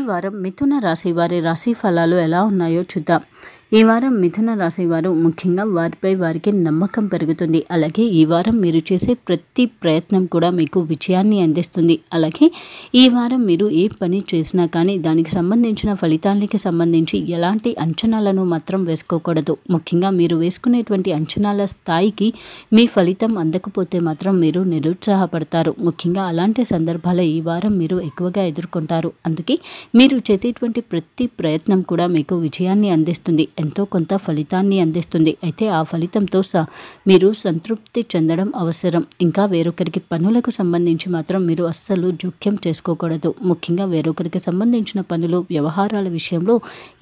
ఈ వారం మిథున రాశి వారి రాశి ఫలాలు ఎలా ఉన్నాయో చూద్దాం ఈ వారం మిథున రాశి వారు ముఖ్యంగా వారిపై వారికి నమ్మకం పెరుగుతుంది అలాగే ఈ వారం మీరు చేసే ప్రతి ప్రయత్నం కూడా మీకు విజయాన్ని అందిస్తుంది అలాగే ఈ వారం మీరు ఏ పని చేసినా కానీ దానికి సంబంధించిన ఫలితానికి సంబంధించి ఎలాంటి అంచనాలను మాత్రం వేసుకోకూడదు ముఖ్యంగా మీరు వేసుకునేటువంటి అంచనాల స్థాయికి మీ ఫలితం అందకపోతే మాత్రం మీరు నిరుత్సాహపడతారు ముఖ్యంగా అలాంటి సందర్భాలు ఈ వారం మీరు ఎక్కువగా ఎదుర్కొంటారు అందుకే మీరు చేసేటువంటి ప్రతి ప్రయత్నం కూడా మీకు విజయాన్ని అందిస్తుంది ఎంతో కొంత ఫలితాన్ని అందిస్తుంది అయితే ఆ ఫలితంతో స మీరు సంతృప్తి చెందడం అవసరం ఇంకా వేరొకరికి పనులకు సంబంధించి మాత్రం మీరు అస్సలు జోక్యం చేసుకోకూడదు ముఖ్యంగా వేరొకరికి సంబంధించిన పనులు వ్యవహారాల విషయంలో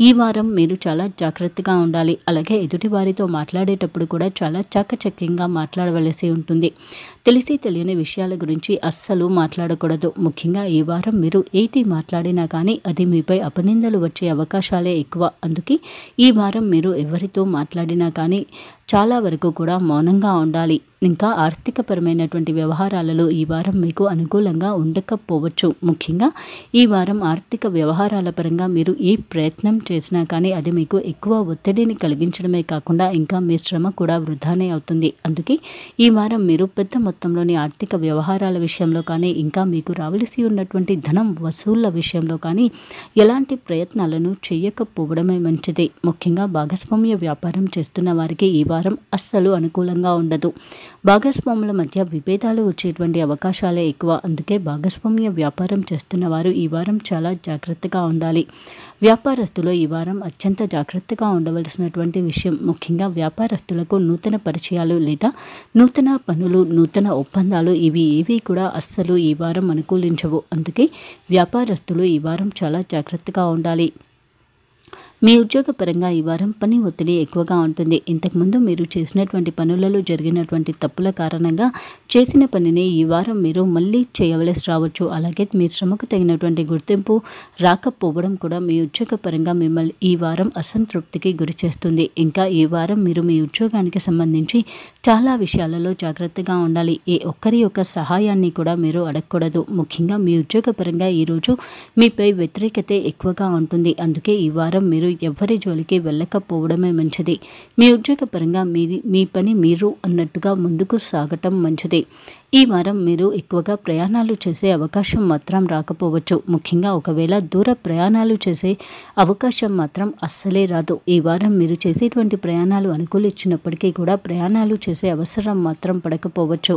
ఈ వారం మీరు చాలా జాగ్రత్తగా ఉండాలి అలాగే ఎదుటి వారితో మాట్లాడేటప్పుడు కూడా చాలా చాకచక్యంగా మాట్లాడవలసి ఉంటుంది తెలిసి తెలియని విషయాల గురించి అస్సలు మాట్లాడకూడదు ముఖ్యంగా ఈ వారం మీరు ఏది మాట్లాడినా కానీ అది మీపై అపనిందలు వచ్చే అవకాశాలే ఎక్కువ అందుకే ఈ వారం మీరు ఎవరితో మాట్లాడినా కానీ చాలా వరకు కూడా మౌనంగా ఉండాలి ఇంకా ఆర్థికపరమైనటువంటి వ్యవహారాలలో ఈ వారం మీకు అనుకూలంగా ఉండకపోవచ్చు ముఖ్యంగా ఈ వారం ఆర్థిక వ్యవహారాల పరంగా మీరు ఏ ప్రయత్నం చేసినా కానీ అది మీకు ఎక్కువ ఒత్తిడిని కలిగించడమే కాకుండా ఇంకా మీ శ్రమ కూడా వృధానే అవుతుంది అందుకే ఈ వారం మీరు పెద్ద మొత్తంలోని ఆర్థిక వ్యవహారాల విషయంలో కానీ ఇంకా మీకు రావలసి ఉన్నటువంటి ధనం వసూళ్ల విషయంలో కానీ ఎలాంటి ప్రయత్నాలను చేయకపోవడమే మంచిది ముఖ్యంగా భాగస్వామ్య వ్యాపారం చేస్తున్న వారికి ఈ వారం వారం అస్సలు అనుకూలంగా ఉండదు భాగస్వాముల మధ్య విభేదాలు వచ్చేటువంటి అవకాశాలే ఎక్కువ అందుకే భాగస్వామ్య వ్యాపారం చేస్తున్న వారు ఈ వారం చాలా జాగ్రత్తగా ఉండాలి వ్యాపారస్తులు ఈ వారం అత్యంత జాగ్రత్తగా ఉండవలసినటువంటి విషయం ముఖ్యంగా వ్యాపారస్తులకు నూతన పరిచయాలు లేదా నూతన పనులు నూతన ఒప్పందాలు ఇవి ఏవి కూడా అస్సలు ఈ వారం అనుకూలించవు అందుకే వ్యాపారస్తులు ఈ వారం చాలా జాగ్రత్తగా ఉండాలి మీ ఉద్యోగపరంగా ఈ వారం పని ఒత్తిడి ఎక్కువగా ఉంటుంది ఇంతకుముందు మీరు చేసినటువంటి పనులలో జరిగినటువంటి తప్పుల కారణంగా చేసిన పనిని ఈ వారం మీరు మళ్ళీ చేయవలసి రావచ్చు అలాగే మీ శ్రమకు తగినటువంటి గుర్తింపు రాకపోవడం కూడా మీ ఉద్యోగపరంగా మిమ్మల్ని ఈ వారం అసంతృప్తికి గురి చేస్తుంది ఇంకా ఈ వారం మీరు మీ ఉద్యోగానికి సంబంధించి చాలా విషయాలలో జాగ్రత్తగా ఉండాలి ఏ ఒక్కరి యొక్క సహాయాన్ని కూడా మీరు అడగకూడదు ముఖ్యంగా మీ ఉద్యోగపరంగా ఈరోజు మీపై వ్యతిరేకత ఎక్కువగా ఉంటుంది అందుకే ఈ వారం మీరు మీరు ఎవరి జోలికి వెళ్ళకపోవడమే మంచిది మీ ఉద్యోగపరంగా మీ మీ పని మీరు అన్నట్టుగా ముందుకు సాగటం మంచిది ఈ వారం మీరు ఎక్కువగా ప్రయాణాలు చేసే అవకాశం మాత్రం రాకపోవచ్చు ముఖ్యంగా ఒకవేళ దూర ప్రయాణాలు చేసే అవకాశం మాత్రం అస్సలే రాదు ఈ వారం మీరు చేసేటువంటి ప్రయాణాలు అనుకూలించినప్పటికీ కూడా ప్రయాణాలు చేసే అవసరం మాత్రం పడకపోవచ్చు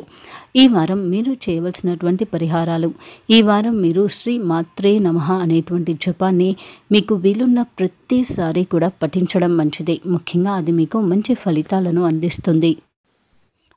ఈ వారం మీరు చేయవలసినటువంటి పరిహారాలు ఈ వారం మీరు శ్రీ మాత్రే నమ అనేటువంటి జపాన్ని మీకు వీలున్న ప్రతిసారి కూడా పఠించడం మంచిది ముఖ్యంగా అది మీకు మంచి ఫలితాలను అందిస్తుంది